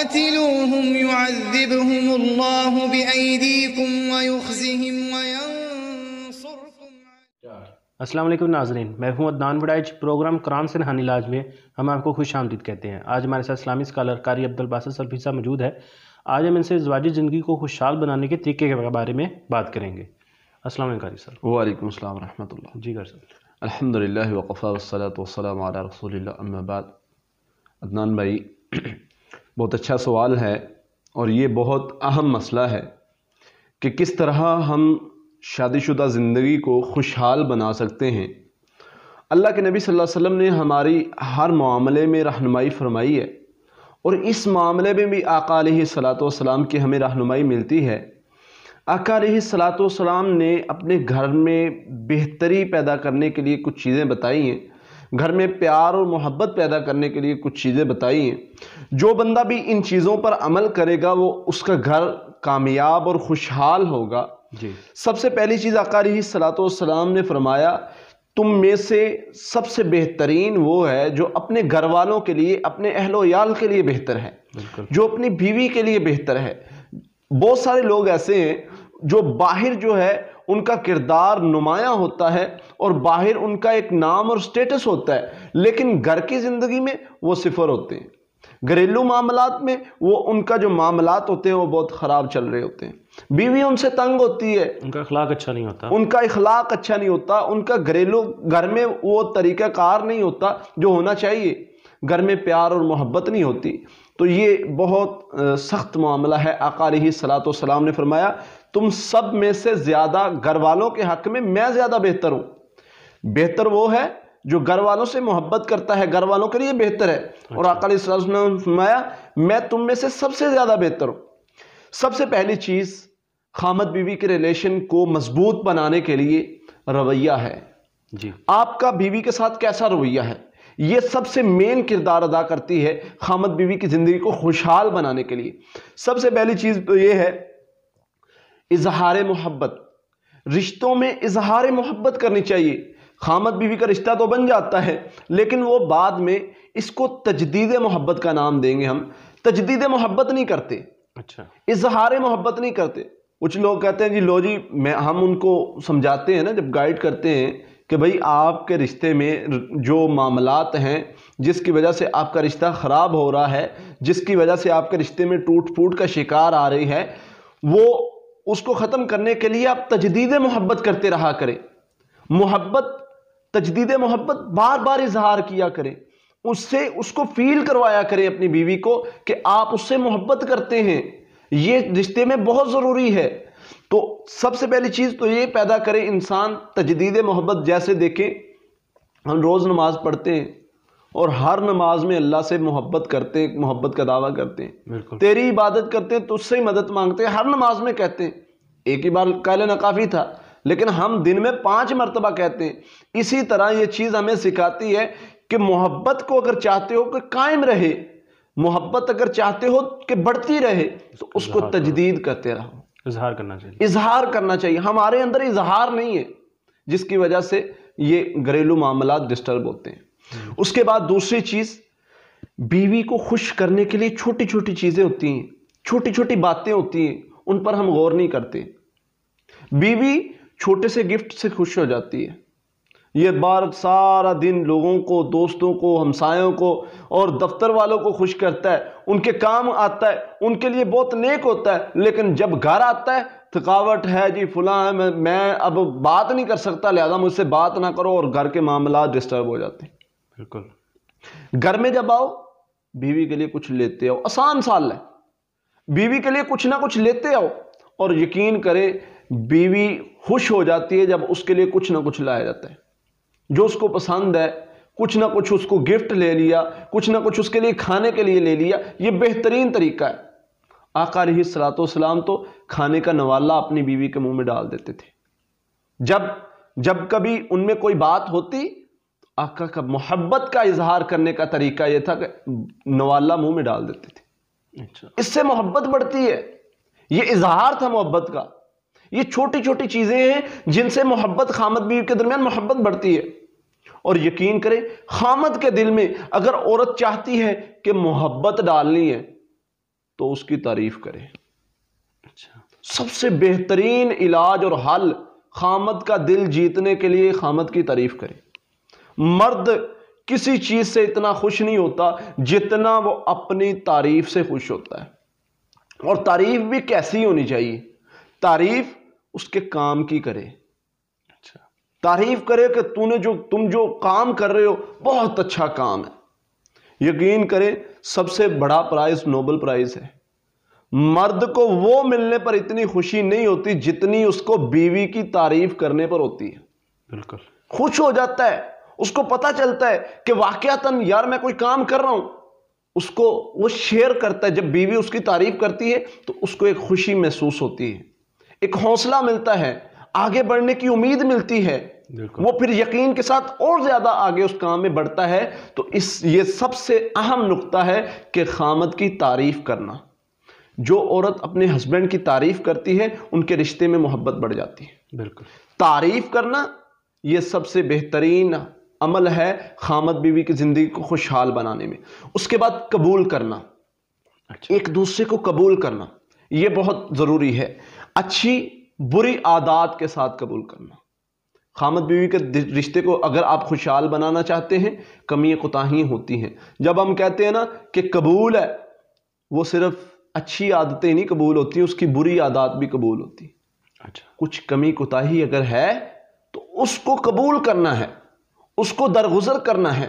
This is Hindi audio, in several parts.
قاتلوهم يعذبهم नाजरीन मैं हूं अदनान बड़ाइज प्रोग्राम कराम से नहानी इलाज में हम आपको खुश आमदीद कहते हैं आज हमारे साथ इस्लामी स्कॉलर कारी अब्दुल बासर सरफीसा मौजूद है आज हम इनसे जवाजी ज़िंदगी को खुशहाल बनाने के तरीके के बारे में बात करेंगे असल कारी सर वालेकुम अस्सलाम रहमतुल्लाह जी कर सर अल्हम्दुलिल्लाह वकफ़ा वसलात वसलाम अला रसूलिल्लाह अदनान भाई बहुत अच्छा सवाल है और ये बहुत अहम मसला है कि किस तरह हम शादीशुदा ज़िंदगी को खुशहाल बना सकते हैं अल्लाह के नबी सल्लल्लाहु अलैहि वसल्लम ने हमारी हर मामले में रहनुमाई फरमाई है और इस मामले में भी आका सलातम की हमें रहनुमाई मिलती है आका सलाम ने अपने घर में बेहतरी पैदा करने के लिए कुछ चीज़ें बताई हैं घर में प्यार और मोहब्बत पैदा करने के लिए कुछ चीज़ें बताई हैं जो बंदा भी इन चीज़ों पर अमल करेगा वो उसका घर कामयाब और खुशहाल होगा जी सबसे पहली चीज़ आकारी सलातम ने फरमाया तुम में से सबसे बेहतरीन वो है जो अपने घर वालों के लिए अपने अहलो याल के लिए बेहतर है जो अपनी बीवी के लिए बेहतर है बहुत सारे लोग ऐसे हैं जो बाहर जो है उनका किरदार नुमाया होता है और बाहर उनका एक नाम और स्टेटस होता है लेकिन घर की ज़िंदगी में वो सिफर होते हैं घरेलू मामला में वो उनका जो मामलात होते हैं वो बहुत ख़राब चल रहे होते हैं बीवी उनसे तंग होती है उनका अखलाक अच्छा नहीं होता उनका अखलाक अच्छा नहीं होता उनका घरेलू घर में वो तरीक़ाकार नहीं होता जो होना चाहिए घर में प्यार और मोहब्बत नहीं होती तो ये बहुत सख्त मामला है आकार ही सलात सलाम ने फरमाया तुम सब में से ज़्यादा घर वालों के हक में मैं ज़्यादा बेहतर हूं बेहतर वो है जो घर वालों से मोहब्बत करता है घर वालों के लिए बेहतर है और अकाल अच्छा। ने फरमाया मैं तुम में से सबसे ज़्यादा बेहतर हूं सबसे पहली चीज़ खामद बीवी के रिलेशन को मजबूत बनाने के लिए रवैया है जी आपका बीवी के साथ कैसा रवैया है यह सबसे मेन किरदार अदा करती है खामद बीवी की ज़िंदगी को खुशहाल बनाने के लिए सबसे पहली चीज़ तो यह है इजहार मोहब्बत रिश्तों में इजहार मोहब्बत करनी चाहिए खामद बीवी का रिश्ता तो बन जाता है लेकिन वो बाद में इसको तजदीद मोहब्बत का नाम देंगे हम तजदीद मोहब्बत नहीं करते अच्छा इजहार मोहब्बत नहीं करते कुछ लोग कहते हैं जी लो जी मैं हम उनको समझाते हैं ना जब गाइड करते हैं कि भाई आपके रिश्ते में जो मामलात हैं जिसकी वजह से आपका रिश्ता ख़राब हो रहा है जिसकी वजह से आपके रिश्ते में टूट फूट का शिकार आ रही है वो उसको ख़त्म करने के लिए आप तजदीद मोहब्बत करते रहा करें मोहब्बत तजदीद मोहब्बत बार बार इजहार किया करें उससे उसको फील करवाया करें अपनी बीवी को कि आप उससे मोहब्बत करते हैं ये रिश्ते में बहुत ज़रूरी है तो सबसे पहली चीज़ तो ये पैदा करें इंसान तजदीद मोहब्बत जैसे देखें हम रोज़ नमाज पढ़ते हैं और हर नमाज में अल्लाह से मोहब्बत करते हैं मोहब्बत का दावा करते हैं तेरी इबादत करते हैं तो उससे ही मदद मांगते हैं हर नमाज में कहते हैं एक ही बार कहले नाकाफ़ी था लेकिन हम दिन में पांच मरतबा कहते हैं इसी तरह ये चीज़ हमें सिखाती है कि मोहब्बत को अगर चाहते हो कि कायम रहे मोहब्बत अगर चाहते हो कि बढ़ती रहे तो उसको तजदीद करते रहो इजहार करना चाहिए इजहार करना चाहिए हमारे अंदर इजहार नहीं है जिसकी वजह से ये घरेलू मामला डिस्टर्ब होते हैं हम्म। उसके बाद दूसरी चीज बीवी को खुश करने के लिए छोटी छोटी चीजें होती हैं छोटी छोटी बातें होती हैं उन पर हम गौर नहीं करते बीवी छोटे से गिफ्ट से खुश हो जाती है यह बार सारा दिन लोगों को दोस्तों को हमसायों को और दफ्तर वालों को खुश करता है उनके काम आता है उनके लिए बहुत नेक होता है लेकिन जब घर आता है थकावट है जी फुला है मैं, मैं अब बात नहीं कर सकता लिहाजा मुझसे बात ना करो और घर के मामला डिस्टर्ब हो जाते हैं बिल्कुल घर में जब आओ बीवी के लिए कुछ लेते आओ आसान साल है बीवी के लिए कुछ ना कुछ लेते आओ और यकीन करें बीवी खुश हो जाती है जब उसके लिए कुछ ना कुछ लाया जाता है जो उसको पसंद है कुछ ना कुछ उसको गिफ्ट ले लिया कुछ ना कुछ उसके लिए खाने के लिए ले लिया ये बेहतरीन तरीका है आका रही सलातोसलाम तो खाने का नवाला अपनी बीवी के मुंह में डाल देते थे जब जब कभी उनमें कोई बात होती आका का मोहब्बत का इजहार करने का तरीका यह था कि नवाला मुंह में डाल देते थे अच्छा। इससे मोहब्बत बढ़ती है यह इजहार था मोहब्बत का यह छोटी छोटी चीजें हैं जिनसे मोहब्बत खामद बीवी के दरमियान मोहब्बत बढ़ती है और यकीन करें खामद के दिल में अगर औरत चाहती है कि मोहब्बत डालनी है तो उसकी तारीफ करे अच्छा सबसे बेहतरीन इलाज और हल खामद का दिल जीतने के लिए खामद की तारीफ करे मर्द किसी चीज से इतना खुश नहीं होता जितना वो अपनी तारीफ से खुश होता है और तारीफ भी कैसी होनी चाहिए तारीफ उसके काम की करे अच्छा तारीफ करे कि तूने जो तुम जो काम कर रहे हो बहुत अच्छा काम है यकीन करें सबसे बड़ा प्राइज नोबल प्राइज है मर्द को वो मिलने पर इतनी खुशी नहीं होती जितनी उसको बीवी की तारीफ करने पर होती है बिल्कुल खुश हो जाता है उसको पता चलता है कि वाकयातन यार मैं कोई काम कर रहा हूं उसको वो शेयर करता है जब बीवी उसकी तारीफ करती है तो उसको एक खुशी महसूस होती है एक हौसला मिलता है आगे बढ़ने की उम्मीद मिलती है वो फिर यकीन के साथ और ज्यादा आगे उस काम में बढ़ता है तो इस ये सबसे अहम नुकता है कि खामद की तारीफ करना जो औरत अपने हस्बैंड की तारीफ करती है उनके रिश्ते में मोहब्बत बढ़ जाती है बिल्कुल तारीफ करना यह सबसे बेहतरीन अमल है खामद बीवी की ज़िंदगी को खुशहाल बनाने में उसके बाद कबूल करना अच्छा। एक दूसरे को कबूल करना यह बहुत ज़रूरी है अच्छी बुरी आदात के साथ कबूल करना खामद बीवी के रिश्ते को अगर आप खुशहाल बनाना चाहते हैं कमी कोताही होती हैं जब हम कहते हैं ना कि कबूल है वो सिर्फ अच्छी आदतें नहीं कबूल होती उसकी बुरी आदत भी कबूल होती अच्छा कुछ कमी कोताही अगर है तो उसको कबूल करना है उसको दरगुजर करना है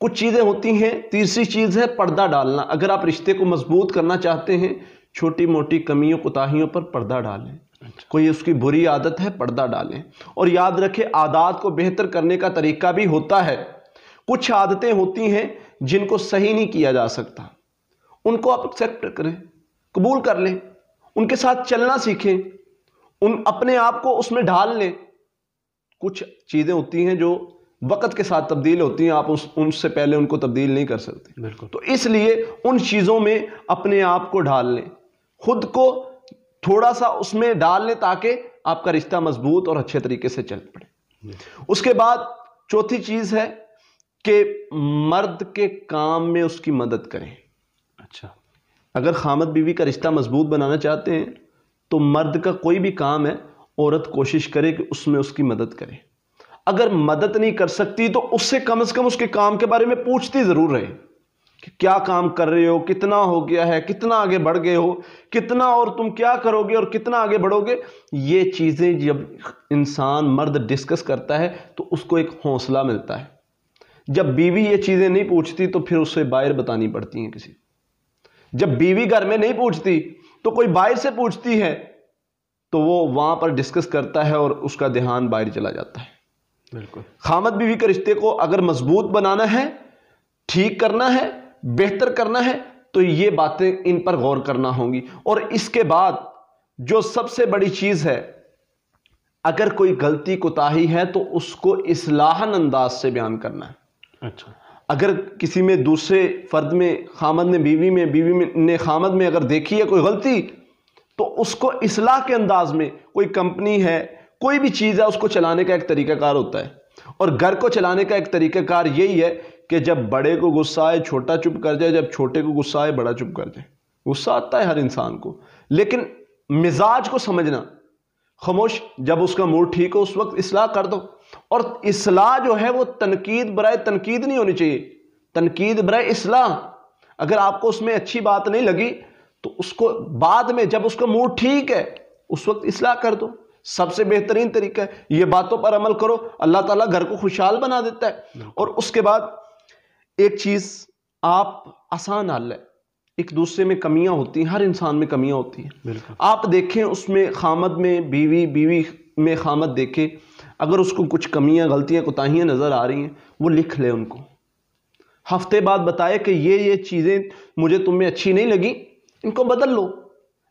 कुछ चीज़ें होती हैं तीसरी चीज़ है पर्दा डालना अगर आप रिश्ते को मजबूत करना चाहते हैं छोटी मोटी कमियों कोताहियों पर पर्दा डालें अच्छा। कोई उसकी बुरी आदत है पर्दा डालें और याद रखें आदत को बेहतर करने का तरीका भी होता है कुछ आदतें होती हैं जिनको सही नहीं किया जा सकता उनको आप एक्सेप्ट करें कबूल कर लें उनके साथ चलना सीखें उन अपने आप को उसमें ढाल लें कुछ चीज़ें होती हैं जो वक़्त के साथ तब्दील होती हैं आप उस उनसे पहले उनको तब्दील नहीं कर सकते बिल्कुल तो इसलिए उन चीज़ों में अपने आप को ढाल लें खुद को थोड़ा सा उसमें डाल लें ताकि आपका रिश्ता मजबूत और अच्छे तरीके से चल पड़े उसके बाद चौथी चीज़ है कि मर्द के काम में उसकी मदद करें अच्छा अगर खामद बीवी का रिश्ता मजबूत बनाना चाहते हैं तो मर्द का कोई भी काम है औरत कोशिश करे कि उसमें उसकी मदद करे अगर मदद नहीं कर सकती तो उससे कम से कम उसके काम के बारे में पूछती ज़रूर रहे कि क्या काम कर रहे हो कितना हो गया है कितना आगे बढ़ गए हो कितना और तुम क्या करोगे और कितना आगे बढ़ोगे ये चीज़ें जब इंसान मर्द डिस्कस करता है तो उसको एक हौसला मिलता है जब बीवी ये चीज़ें नहीं पूछती तो फिर उससे बाहर बतानी पड़ती हैं किसी जब बीवी घर में नहीं पूछती तो कोई बाहर से पूछती है तो वो वहां पर डिस्कस करता है और उसका ध्यान बाहर चला जाता है बिल्कुल खामद बीवी के रिश्ते को अगर मजबूत बनाना है ठीक करना है बेहतर करना है तो ये बातें इन पर गौर करना होंगी और इसके बाद जो सबसे बड़ी चीज़ है अगर कोई गलती कोताही है तो उसको इसलाहन अंदाज से बयान करना है अच्छा अगर किसी में दूसरे फर्द में खामद ने बीवी में बीवी में ने खामद में अगर देखी है कोई गलती तो उसको इसलाह के अंदाज में कोई कंपनी है कोई भी चीज़ है उसको चलाने का एक तरीकाकार होता है और घर को चलाने का एक तरीकाकार यही है कि जब बड़े को गुस्सा आए छोटा चुप कर जाए जब छोटे को गुस्सा आए बड़ा चुप कर जाए गुस्सा आता है हर इंसान को लेकिन मिजाज को समझना खामोश जब उसका मूड ठीक हो उस वक्त इसलाह कर दो और इसलाह जो है वो तनकीद बरए तनकीद नहीं होनी चाहिए तनकीद बरए इसलाह अगर आपको उसमें अच्छी बात नहीं लगी तो उसको बाद में जब उसका मूड ठीक है उस वक्त इसलाह कर दो सबसे बेहतरीन तरीका है ये बातों पर अमल करो अल्लाह ताला घर को खुशहाल बना देता है और उसके बाद एक चीज़ आप आसान हल है एक दूसरे में कमियां होती हैं हर इंसान में कमियां होती हैं आप देखें उसमें खामद में बीवी बीवी में खामद देखें अगर उसको कुछ कमियां गलतियां कोताहियां नज़र आ रही हैं वो लिख ले उनको हफ्ते बाद बताए कि ये ये चीज़ें मुझे तुम्हें अच्छी नहीं लगी इनको बदल लो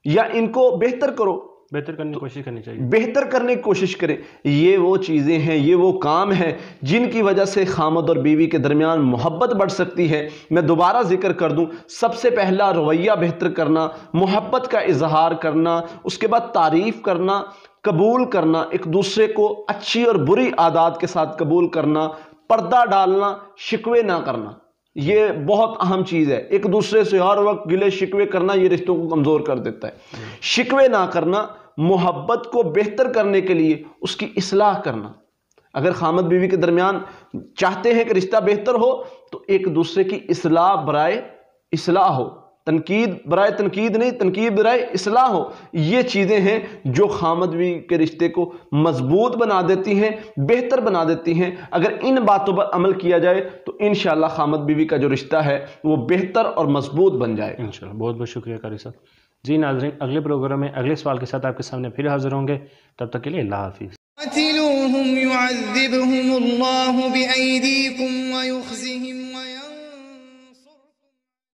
या इनको बेहतर करो बेहतर करने की तो कोशिश करनी चाहिए बेहतर करने की कोशिश करें ये वो चीज़ें हैं ये वो काम है जिनकी वजह से खामद और बीवी के दरमियान मोहब्बत बढ़ सकती है मैं दोबारा जिक्र कर दूं सबसे पहला रवैया बेहतर करना मोहब्बत का इजहार करना उसके बाद तारीफ़ करना कबूल करना एक दूसरे को अच्छी और बुरी आदात के साथ कबूल करना पर्दा डालना शिकवे ना करना ये बहुत अहम चीज़ है एक दूसरे से हर वक्त गिले शिकवे करना ये रिश्तों को कमज़ोर कर देता है हम्म। शिकवे ना करना मोहब्बत को बेहतर करने के लिए उसकी असलाह करना अगर खामद बीवी के दरमियान चाहते हैं कि रिश्ता बेहतर हो तो एक दूसरे की असलाह बरए असलाह हो तनकीद बरए तनकीद नहीं तनकीद बरए असलाह हो ये चीज़ें हैं जो खामद बीवी के रिश्ते को मजबूत बना देती हैं बेहतर बना देती हैं अगर इन बातों पर अमल किया जाए तो इन शामद बीवी का जो रिश्ता है वो बेहतर और मजबूत बन जाए इन बहुत बहुत शुक्रिया कारी साहब जी नाजरीन अगले प्रोग्राम में अगले सवाल के साथ आपके सामने फिर हाजिर होंगे तब तक के लिए अल्लाह हाफिज़